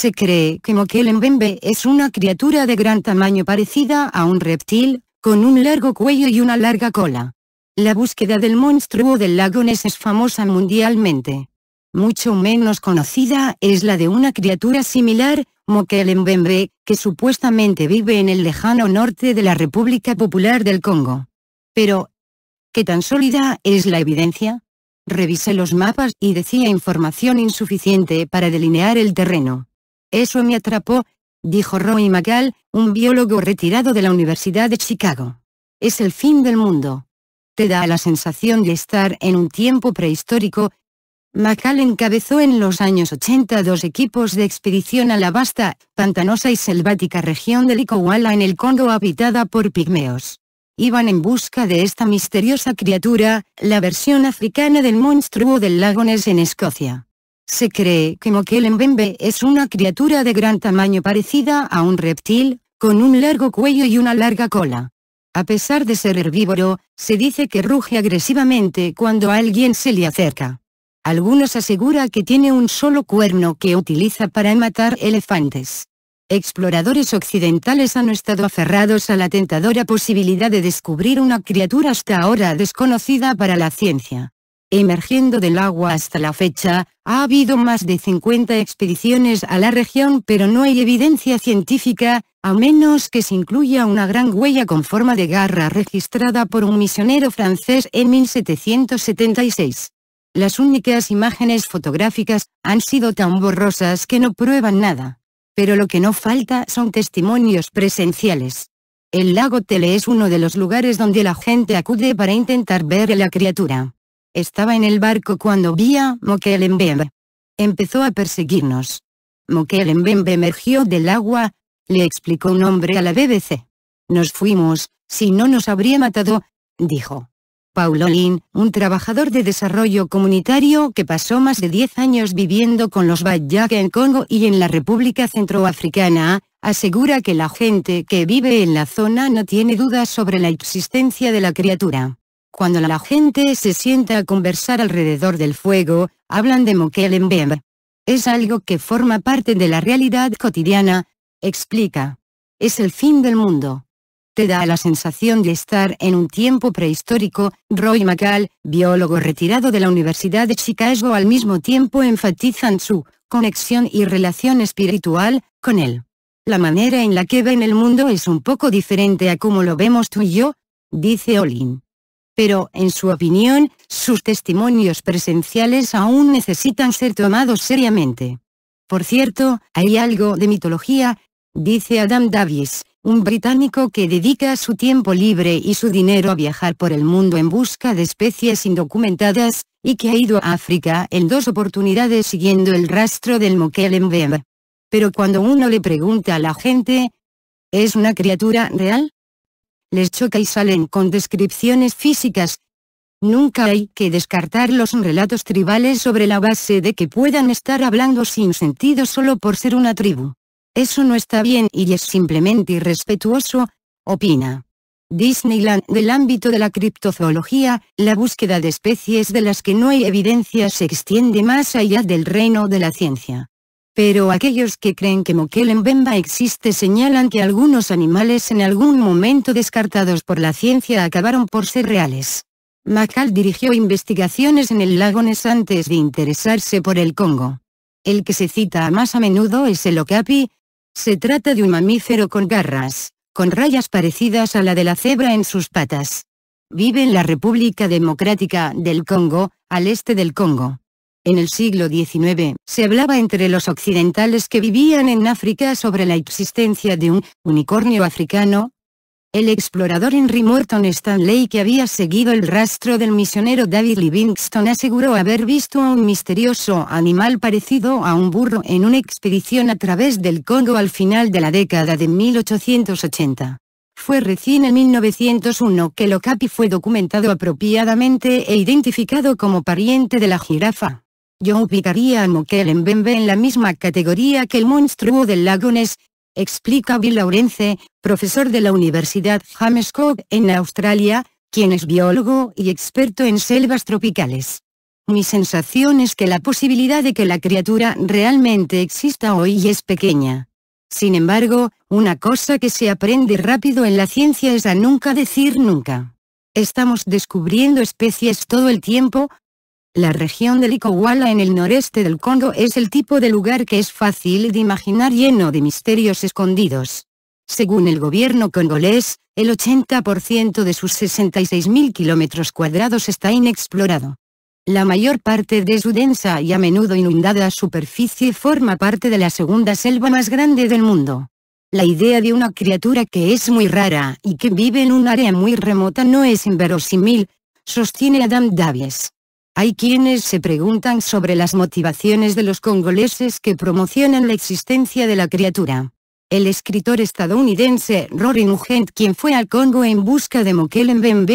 Se cree que Mbembe es una criatura de gran tamaño parecida a un reptil, con un largo cuello y una larga cola. La búsqueda del monstruo del lago Ness es famosa mundialmente. Mucho menos conocida es la de una criatura similar, Mbembe, que supuestamente vive en el lejano norte de la República Popular del Congo. Pero, ¿qué tan sólida es la evidencia? Revisé los mapas y decía información insuficiente para delinear el terreno. Eso me atrapó, dijo Roy McGall, un biólogo retirado de la Universidad de Chicago. Es el fin del mundo. Te da la sensación de estar en un tiempo prehistórico. McGall encabezó en los años 80 dos equipos de expedición a la vasta, pantanosa y selvática región del Likowala en el Congo habitada por pigmeos. Iban en busca de esta misteriosa criatura, la versión africana del monstruo del lago en Escocia. Se cree que Mokele es una criatura de gran tamaño parecida a un reptil, con un largo cuello y una larga cola. A pesar de ser herbívoro, se dice que ruge agresivamente cuando alguien se le acerca. Algunos aseguran que tiene un solo cuerno que utiliza para matar elefantes. Exploradores occidentales han estado aferrados a la tentadora posibilidad de descubrir una criatura hasta ahora desconocida para la ciencia emergiendo del agua hasta la fecha, ha habido más de 50 expediciones a la región pero no hay evidencia científica, a menos que se incluya una gran huella con forma de garra registrada por un misionero francés en 1776. Las únicas imágenes fotográficas han sido tan borrosas que no prueban nada. Pero lo que no falta son testimonios presenciales. El lago Tele es uno de los lugares donde la gente acude para intentar ver a la criatura. Estaba en el barco cuando vi a Mokelembembe. Empezó a perseguirnos. Mokelembembe emergió del agua, le explicó un hombre a la BBC. Nos fuimos, si no nos habría matado, dijo. Paulo Lin, un trabajador de desarrollo comunitario que pasó más de 10 años viviendo con los Bayaga en Congo y en la República Centroafricana, asegura que la gente que vive en la zona no tiene dudas sobre la existencia de la criatura. Cuando la gente se sienta a conversar alrededor del fuego, hablan de Mokellenbembe. Es algo que forma parte de la realidad cotidiana, explica. Es el fin del mundo. Te da la sensación de estar en un tiempo prehistórico, Roy McCall, biólogo retirado de la Universidad de Chicago al mismo tiempo enfatizan su conexión y relación espiritual con él. La manera en la que ven el mundo es un poco diferente a como lo vemos tú y yo, dice Olin pero, en su opinión, sus testimonios presenciales aún necesitan ser tomados seriamente. Por cierto, hay algo de mitología, dice Adam Davies, un británico que dedica su tiempo libre y su dinero a viajar por el mundo en busca de especies indocumentadas, y que ha ido a África en dos oportunidades siguiendo el rastro del Mokelembembe. Pero cuando uno le pregunta a la gente, ¿es una criatura real? les choca y salen con descripciones físicas. Nunca hay que descartar los relatos tribales sobre la base de que puedan estar hablando sin sentido solo por ser una tribu. Eso no está bien y es simplemente irrespetuoso, opina. Disneyland del ámbito de la criptozoología, la búsqueda de especies de las que no hay evidencia se extiende más allá del reino de la ciencia pero aquellos que creen que Bemba existe señalan que algunos animales en algún momento descartados por la ciencia acabaron por ser reales. Macal dirigió investigaciones en el lago Ness antes de interesarse por el Congo. El que se cita más a menudo es el okapi. Se trata de un mamífero con garras, con rayas parecidas a la de la cebra en sus patas. Vive en la República Democrática del Congo, al este del Congo. En el siglo XIX, se hablaba entre los occidentales que vivían en África sobre la existencia de un unicornio africano. El explorador Henry Morton Stanley que había seguido el rastro del misionero David Livingstone aseguró haber visto a un misterioso animal parecido a un burro en una expedición a través del Congo al final de la década de 1880. Fue recién en 1901 que okapi fue documentado apropiadamente e identificado como pariente de la jirafa yo ubicaría a en Bembe en la misma categoría que el monstruo del Lagones, explica Bill Laurence, profesor de la Universidad James Cook en Australia, quien es biólogo y experto en selvas tropicales. Mi sensación es que la posibilidad de que la criatura realmente exista hoy es pequeña. Sin embargo, una cosa que se aprende rápido en la ciencia es a nunca decir nunca. Estamos descubriendo especies todo el tiempo, la región de Likowala en el noreste del Congo es el tipo de lugar que es fácil de imaginar lleno de misterios escondidos. Según el gobierno congolés, el 80% de sus 66.000 kilómetros cuadrados está inexplorado. La mayor parte de su densa y a menudo inundada superficie forma parte de la segunda selva más grande del mundo. La idea de una criatura que es muy rara y que vive en un área muy remota no es inverosímil, sostiene Adam Davies. Hay quienes se preguntan sobre las motivaciones de los congoleses que promocionan la existencia de la criatura. El escritor estadounidense Rory Nugent quien fue al Congo en busca de Mokele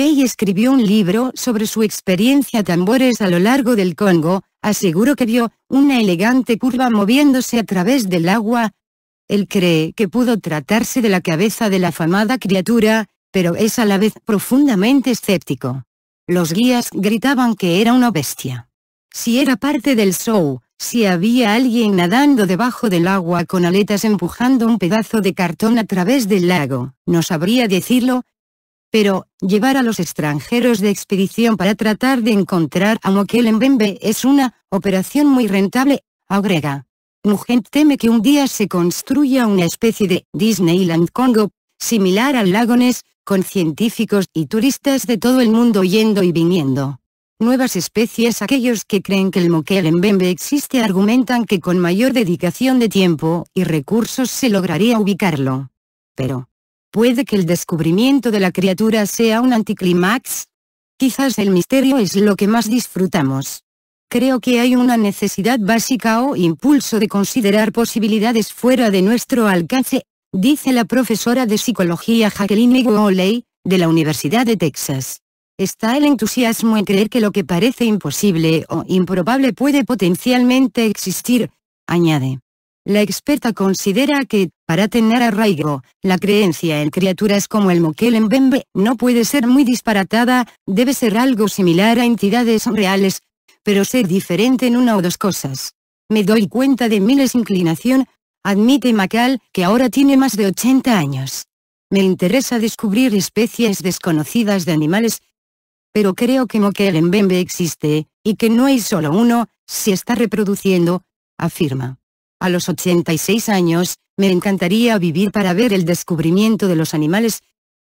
y escribió un libro sobre su experiencia tambores a lo largo del Congo, aseguró que vio una elegante curva moviéndose a través del agua. Él cree que pudo tratarse de la cabeza de la afamada criatura, pero es a la vez profundamente escéptico. Los guías gritaban que era una bestia. Si era parte del show, si había alguien nadando debajo del agua con aletas empujando un pedazo de cartón a través del lago, no sabría decirlo. Pero, llevar a los extranjeros de expedición para tratar de encontrar a Moquel en Bembe es una operación muy rentable, agrega. Nugent teme que un día se construya una especie de Disneyland Congo, similar al lago Ness, con científicos y turistas de todo el mundo yendo y viniendo. Nuevas especies Aquellos que creen que el en Bembe existe argumentan que con mayor dedicación de tiempo y recursos se lograría ubicarlo. Pero, ¿puede que el descubrimiento de la criatura sea un anticlimax? Quizás el misterio es lo que más disfrutamos. Creo que hay una necesidad básica o impulso de considerar posibilidades fuera de nuestro alcance dice la profesora de psicología Jacqueline Gowley, de la Universidad de Texas. Está el entusiasmo en creer que lo que parece imposible o improbable puede potencialmente existir, añade. La experta considera que, para tener arraigo, la creencia en criaturas como el Mokelembembe no puede ser muy disparatada, debe ser algo similar a entidades reales, pero ser diferente en una o dos cosas. Me doy cuenta de miles inclinación, admite Macal, que ahora tiene más de 80 años. Me interesa descubrir especies desconocidas de animales, pero creo que Moquel en Bembe existe, y que no hay solo uno, si está reproduciendo, afirma. A los 86 años, me encantaría vivir para ver el descubrimiento de los animales,